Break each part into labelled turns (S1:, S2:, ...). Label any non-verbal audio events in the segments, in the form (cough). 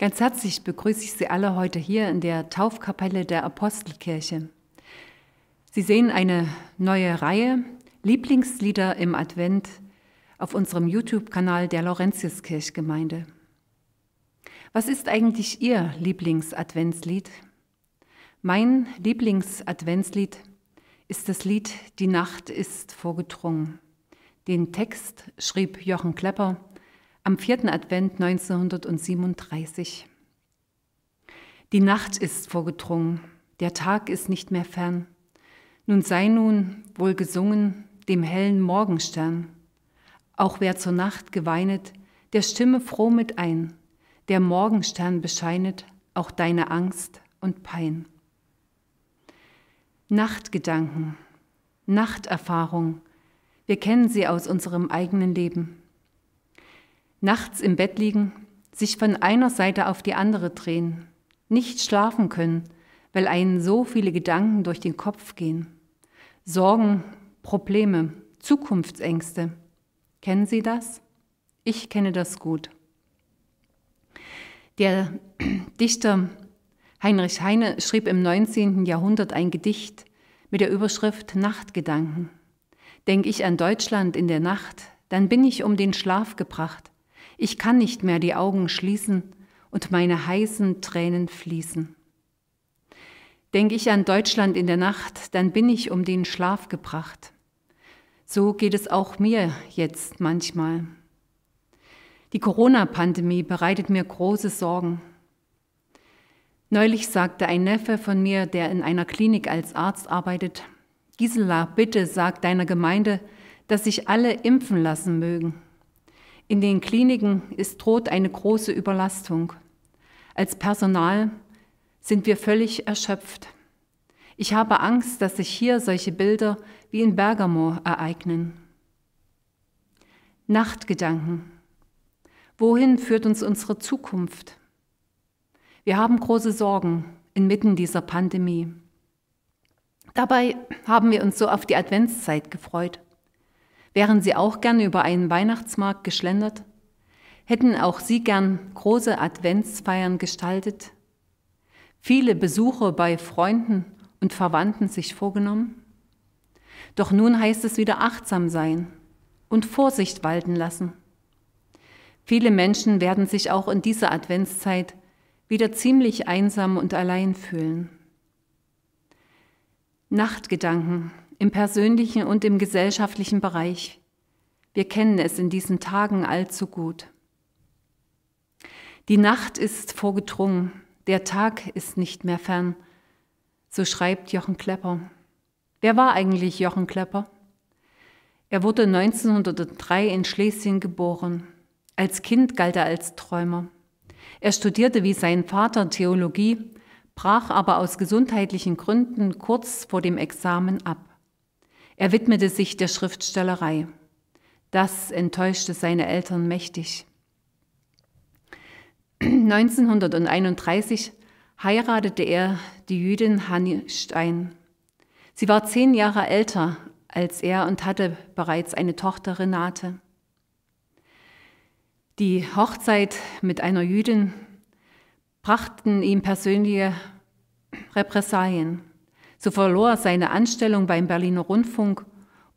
S1: Ganz herzlich begrüße ich Sie alle heute hier in der Taufkapelle der Apostelkirche. Sie sehen eine neue Reihe Lieblingslieder im Advent auf unserem YouTube-Kanal der Laurentiuskirchgemeinde. Was ist eigentlich Ihr Lieblings-Adventslied? Mein Lieblings-Adventslied ist das Lied Die Nacht ist vorgedrungen. Den Text schrieb Jochen Klepper am vierten Advent 1937. Die Nacht ist vorgedrungen, der Tag ist nicht mehr fern. Nun sei nun wohl gesungen dem hellen Morgenstern. Auch wer zur Nacht geweinet, der stimme froh mit ein. Der Morgenstern bescheinet auch deine Angst und Pein. Nachtgedanken, Nachterfahrung, wir kennen sie aus unserem eigenen Leben. Nachts im Bett liegen, sich von einer Seite auf die andere drehen, nicht schlafen können, weil einen so viele Gedanken durch den Kopf gehen. Sorgen, Probleme, Zukunftsängste. Kennen Sie das? Ich kenne das gut. Der (clears throat) Dichter Heinrich Heine schrieb im 19. Jahrhundert ein Gedicht mit der Überschrift Nachtgedanken. Denke ich an Deutschland in der Nacht, dann bin ich um den Schlaf gebracht, ich kann nicht mehr die Augen schließen und meine heißen Tränen fließen. Denke ich an Deutschland in der Nacht, dann bin ich um den Schlaf gebracht. So geht es auch mir jetzt manchmal. Die Corona-Pandemie bereitet mir große Sorgen. Neulich sagte ein Neffe von mir, der in einer Klinik als Arzt arbeitet, Gisela, bitte sag deiner Gemeinde, dass sich alle impfen lassen mögen. In den Kliniken ist droht eine große Überlastung. Als Personal sind wir völlig erschöpft. Ich habe Angst, dass sich hier solche Bilder wie in Bergamo ereignen. Nachtgedanken. Wohin führt uns unsere Zukunft? Wir haben große Sorgen inmitten dieser Pandemie. Dabei haben wir uns so auf die Adventszeit gefreut. Wären Sie auch gern über einen Weihnachtsmarkt geschlendert? Hätten auch Sie gern große Adventsfeiern gestaltet? Viele Besuche bei Freunden und Verwandten sich vorgenommen? Doch nun heißt es wieder achtsam sein und Vorsicht walten lassen. Viele Menschen werden sich auch in dieser Adventszeit wieder ziemlich einsam und allein fühlen. Nachtgedanken im persönlichen und im gesellschaftlichen Bereich. Wir kennen es in diesen Tagen allzu gut. Die Nacht ist vorgedrungen, der Tag ist nicht mehr fern, so schreibt Jochen Klepper. Wer war eigentlich Jochen Klepper? Er wurde 1903 in Schlesien geboren. Als Kind galt er als Träumer. Er studierte wie sein Vater Theologie, brach aber aus gesundheitlichen Gründen kurz vor dem Examen ab. Er widmete sich der Schriftstellerei. Das enttäuschte seine Eltern mächtig. 1931 (clears throat) heiratete er die Jüdin Hanni Stein. Sie war zehn Jahre älter als er und hatte bereits eine Tochter Renate. Die Hochzeit mit einer Jüdin brachten ihm persönliche Repressalien. So verlor er seine Anstellung beim Berliner Rundfunk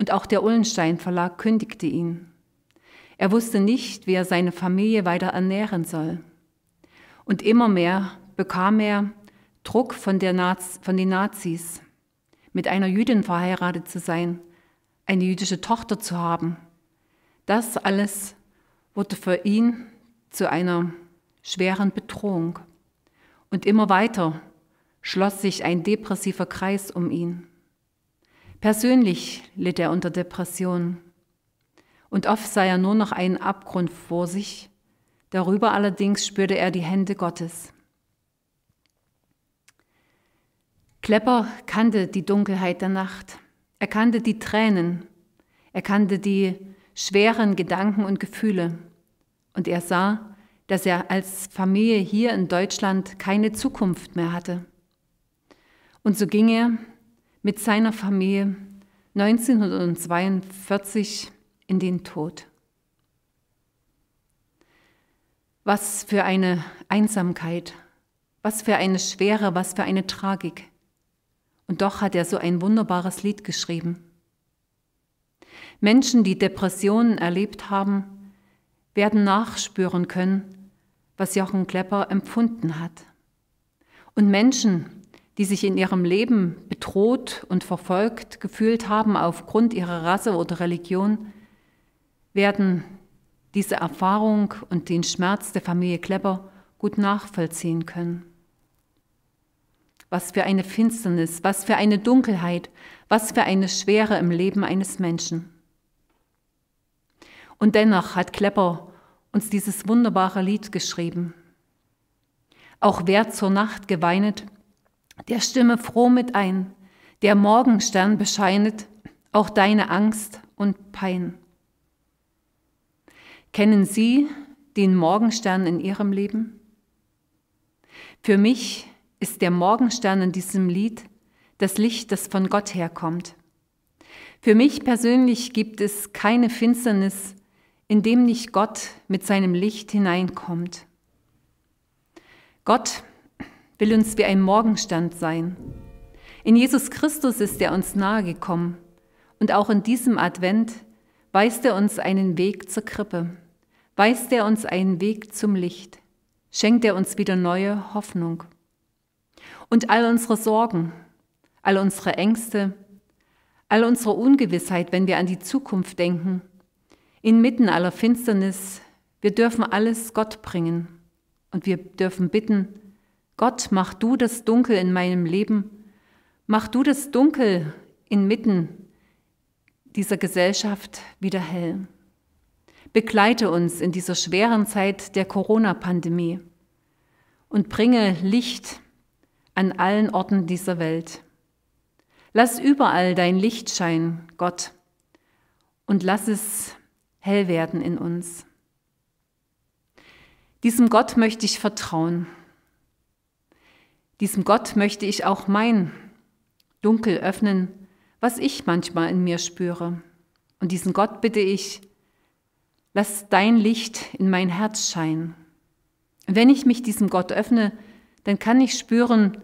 S1: und auch der Ullenstein Verlag kündigte ihn. Er wusste nicht, wie er seine Familie weiter ernähren soll. Und immer mehr bekam er Druck von, Naz von den Nazis, mit einer Jüdin verheiratet zu sein, eine jüdische Tochter zu haben. Das alles wurde für ihn zu einer schweren Bedrohung. Und immer weiter schloss sich ein depressiver Kreis um ihn. Persönlich litt er unter Depressionen und oft sah er nur noch einen Abgrund vor sich, darüber allerdings spürte er die Hände Gottes. Klepper kannte die Dunkelheit der Nacht, er kannte die Tränen, er kannte die schweren Gedanken und Gefühle und er sah, dass er als Familie hier in Deutschland keine Zukunft mehr hatte. Und so ging er mit seiner Familie 1942 in den Tod. Was für eine Einsamkeit, was für eine Schwere, was für eine Tragik. Und doch hat er so ein wunderbares Lied geschrieben. Menschen, die Depressionen erlebt haben, werden nachspüren können, was Jochen Klepper empfunden hat. Und Menschen, die sich in ihrem Leben bedroht und verfolgt gefühlt haben aufgrund ihrer Rasse oder Religion, werden diese Erfahrung und den Schmerz der Familie Klepper gut nachvollziehen können. Was für eine Finsternis, was für eine Dunkelheit, was für eine Schwere im Leben eines Menschen. Und dennoch hat Klepper uns dieses wunderbare Lied geschrieben. Auch wer zur Nacht geweinet, der stimme froh mit ein. Der Morgenstern bescheinet auch deine Angst und Pein. Kennen Sie den Morgenstern in Ihrem Leben? Für mich ist der Morgenstern in diesem Lied das Licht, das von Gott herkommt. Für mich persönlich gibt es keine Finsternis, in dem nicht Gott mit seinem Licht hineinkommt. Gott will uns wie ein Morgenstand sein. In Jesus Christus ist er uns nahegekommen und auch in diesem Advent weist er uns einen Weg zur Krippe, weist er uns einen Weg zum Licht, schenkt er uns wieder neue Hoffnung. Und all unsere Sorgen, all unsere Ängste, all unsere Ungewissheit, wenn wir an die Zukunft denken, inmitten aller Finsternis, wir dürfen alles Gott bringen und wir dürfen bitten, Gott, mach du das Dunkel in meinem Leben, mach du das Dunkel inmitten dieser Gesellschaft wieder hell. Begleite uns in dieser schweren Zeit der Corona-Pandemie und bringe Licht an allen Orten dieser Welt. Lass überall dein Licht scheinen, Gott, und lass es hell werden in uns. Diesem Gott möchte ich vertrauen. Diesem Gott möchte ich auch mein Dunkel öffnen, was ich manchmal in mir spüre. Und diesen Gott bitte ich, lass dein Licht in mein Herz scheinen. Und wenn ich mich diesem Gott öffne, dann kann ich spüren,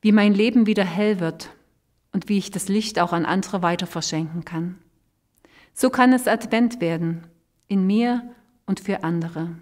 S1: wie mein Leben wieder hell wird und wie ich das Licht auch an andere weiter verschenken kann. So kann es Advent werden, in mir und für andere.